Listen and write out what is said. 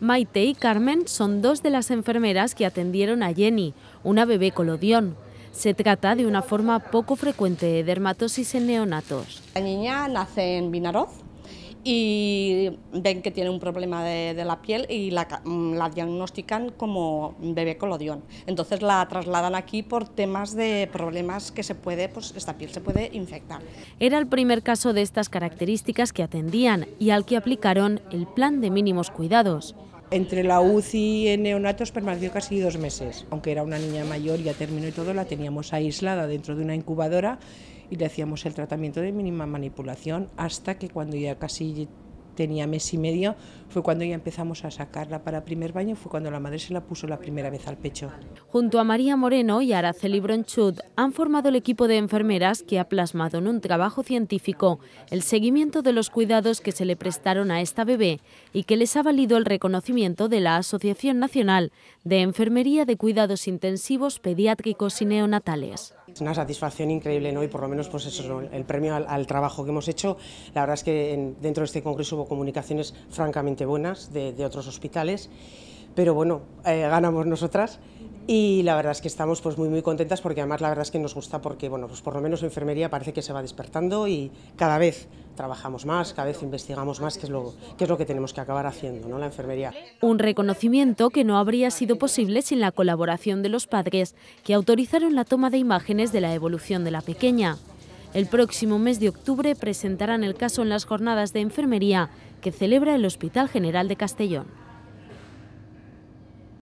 Maite y Carmen son dos de las enfermeras que atendieron a Jenny, una bebé colodión. Se trata de una forma poco frecuente de dermatosis en neonatos. La niña nace en Vinaroz, y ven que tiene un problema de, la piel y la, mm, la, diagnostican como bebé colodión. Entonces la trasladan aquí por temas de problemas que se puede, pues esta piel se puede infectar. Era el primer caso de estas características que atendían y al que aplicaron el plan de mínimos cuidados. Entre la UCI y neonatos permaneció casi dos meses. Aunque era una niña mayor, ya terminó y todo, la teníamos aislada dentro de una incubadora y le hacíamos el tratamiento de mínima manipulación hasta que cuando ya casi tenía mes y medio, fue cuando ya empezamos a sacarla para primer baño, fue cuando la madre se la puso la primera vez al pecho. Junto a María Moreno y Araceli Bronchud han formado el equipo de enfermeras que ha plasmado en un trabajo científico el seguimiento de los cuidados que se le prestaron a esta bebé y que les ha valido el reconocimiento de la Asociación Nacional de Enfermería de Cuidados Intensivos Pediátricos y Neonatales. Es una satisfacción increíble, ¿no? Y por lo menos, pues el premio al, trabajo que hemos hecho. La verdad es que dentro de este congreso hubo comunicaciones francamente buenas de, otros hospitales, pero bueno, eh, ganamos nosotras y la verdad es que estamos pues muy muy contentas porque además la verdad es que nos gusta porque bueno pues por lo menos enfermería parece que se va despertando y cada vez trabajamos más, cada vez investigamos más, que es lo que, tenemos que acabar haciendo, ¿no? la enfermería. Un reconocimiento que no habría sido posible sin la colaboración de los padres, que autorizaron la toma de imágenes de la evolución de la pequeña. El próximo mes de octubre presentarán el caso en las jornadas de enfermería que celebra el Hospital General de Castellón.